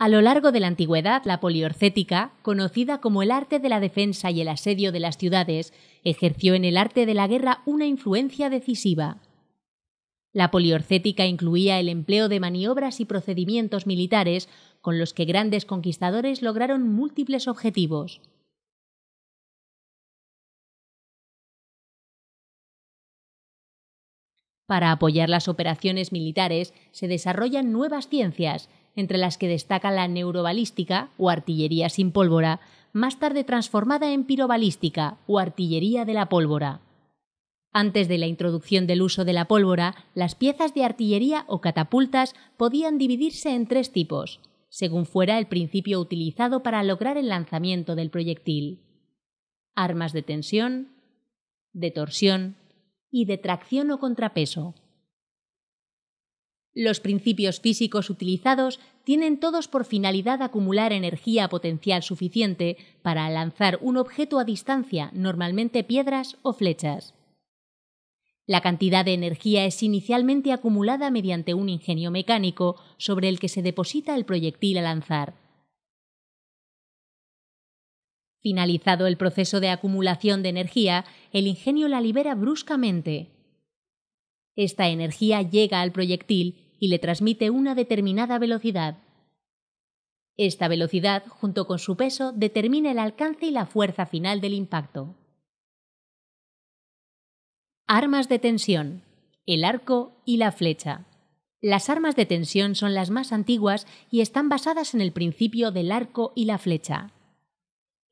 A lo largo de la antigüedad, la poliorcética, conocida como el arte de la defensa y el asedio de las ciudades, ejerció en el arte de la guerra una influencia decisiva. La poliorcética incluía el empleo de maniobras y procedimientos militares con los que grandes conquistadores lograron múltiples objetivos. Para apoyar las operaciones militares se desarrollan nuevas ciencias, entre las que destaca la neurobalística o artillería sin pólvora, más tarde transformada en pirobalística o artillería de la pólvora. Antes de la introducción del uso de la pólvora, las piezas de artillería o catapultas podían dividirse en tres tipos, según fuera el principio utilizado para lograr el lanzamiento del proyectil. Armas de tensión, de torsión y de tracción o contrapeso. Los principios físicos utilizados tienen todos por finalidad acumular energía potencial suficiente para lanzar un objeto a distancia, normalmente piedras o flechas. La cantidad de energía es inicialmente acumulada mediante un ingenio mecánico sobre el que se deposita el proyectil a lanzar. Finalizado el proceso de acumulación de energía, el ingenio la libera bruscamente. Esta energía llega al proyectil y le transmite una determinada velocidad. Esta velocidad, junto con su peso, determina el alcance y la fuerza final del impacto. Armas de tensión, el arco y la flecha. Las armas de tensión son las más antiguas y están basadas en el principio del arco y la flecha.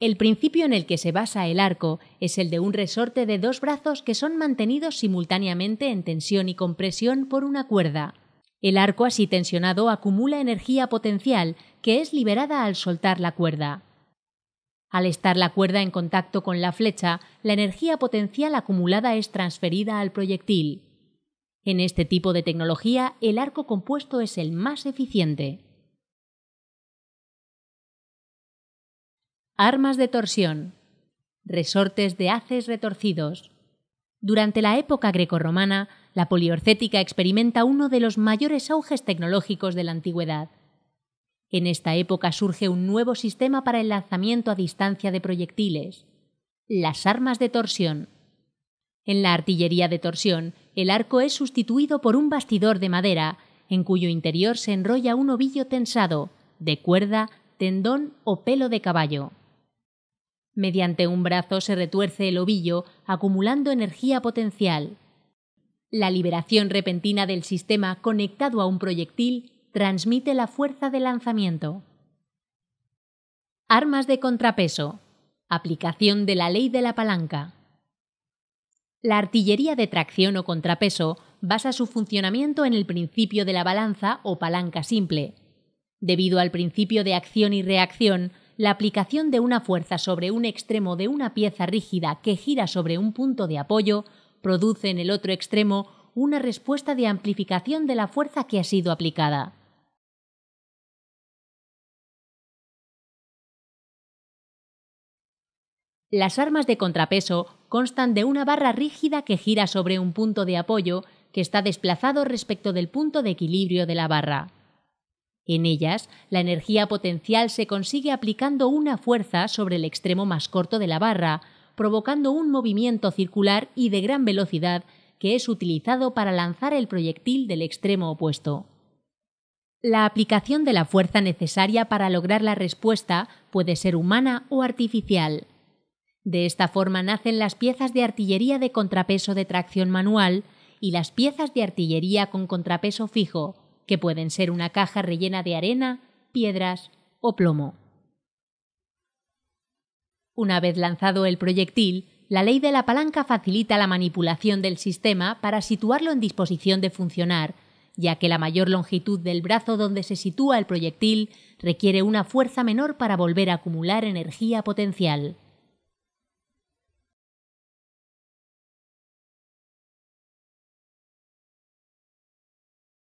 El principio en el que se basa el arco es el de un resorte de dos brazos que son mantenidos simultáneamente en tensión y compresión por una cuerda. El arco así tensionado acumula energía potencial que es liberada al soltar la cuerda. Al estar la cuerda en contacto con la flecha, la energía potencial acumulada es transferida al proyectil. En este tipo de tecnología, el arco compuesto es el más eficiente. Armas de torsión. Resortes de haces retorcidos. Durante la época grecorromana, la poliorcética experimenta uno de los mayores auges tecnológicos de la antigüedad. En esta época surge un nuevo sistema para el lanzamiento a distancia de proyectiles, las armas de torsión. En la artillería de torsión, el arco es sustituido por un bastidor de madera, en cuyo interior se enrolla un ovillo tensado, de cuerda, tendón o pelo de caballo. Mediante un brazo se retuerce el ovillo, acumulando energía potencial. La liberación repentina del sistema conectado a un proyectil transmite la fuerza de lanzamiento. Armas de contrapeso. Aplicación de la ley de la palanca. La artillería de tracción o contrapeso basa su funcionamiento en el principio de la balanza o palanca simple. Debido al principio de acción y reacción, la aplicación de una fuerza sobre un extremo de una pieza rígida que gira sobre un punto de apoyo produce en el otro extremo una respuesta de amplificación de la fuerza que ha sido aplicada. Las armas de contrapeso constan de una barra rígida que gira sobre un punto de apoyo que está desplazado respecto del punto de equilibrio de la barra. En ellas, la energía potencial se consigue aplicando una fuerza sobre el extremo más corto de la barra, provocando un movimiento circular y de gran velocidad que es utilizado para lanzar el proyectil del extremo opuesto. La aplicación de la fuerza necesaria para lograr la respuesta puede ser humana o artificial. De esta forma nacen las piezas de artillería de contrapeso de tracción manual y las piezas de artillería con contrapeso fijo, que pueden ser una caja rellena de arena, piedras o plomo. Una vez lanzado el proyectil, la ley de la palanca facilita la manipulación del sistema para situarlo en disposición de funcionar, ya que la mayor longitud del brazo donde se sitúa el proyectil requiere una fuerza menor para volver a acumular energía potencial.